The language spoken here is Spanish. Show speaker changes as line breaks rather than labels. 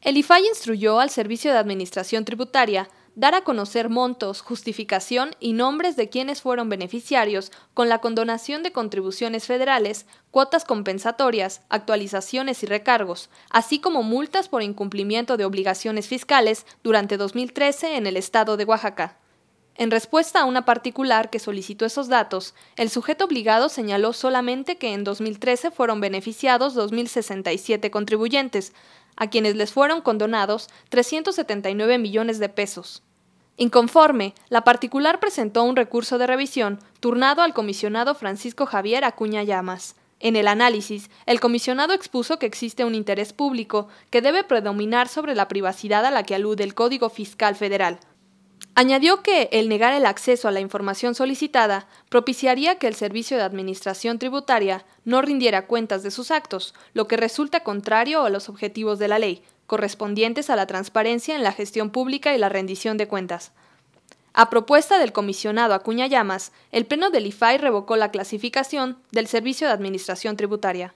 El IFAI instruyó al Servicio de Administración Tributaria dar a conocer montos, justificación y nombres de quienes fueron beneficiarios con la condonación de contribuciones federales, cuotas compensatorias, actualizaciones y recargos, así como multas por incumplimiento de obligaciones fiscales durante 2013 en el estado de Oaxaca. En respuesta a una particular que solicitó esos datos, el sujeto obligado señaló solamente que en 2013 fueron beneficiados 2.067 contribuyentes, a quienes les fueron condonados 379 millones de pesos. Inconforme, la particular presentó un recurso de revisión turnado al comisionado Francisco Javier Acuña Llamas. En el análisis, el comisionado expuso que existe un interés público que debe predominar sobre la privacidad a la que alude el Código Fiscal Federal, Añadió que el negar el acceso a la información solicitada propiciaría que el Servicio de Administración Tributaria no rindiera cuentas de sus actos, lo que resulta contrario a los objetivos de la ley, correspondientes a la transparencia en la gestión pública y la rendición de cuentas. A propuesta del comisionado Acuña Llamas, el Pleno del IFAI revocó la clasificación del Servicio de Administración Tributaria.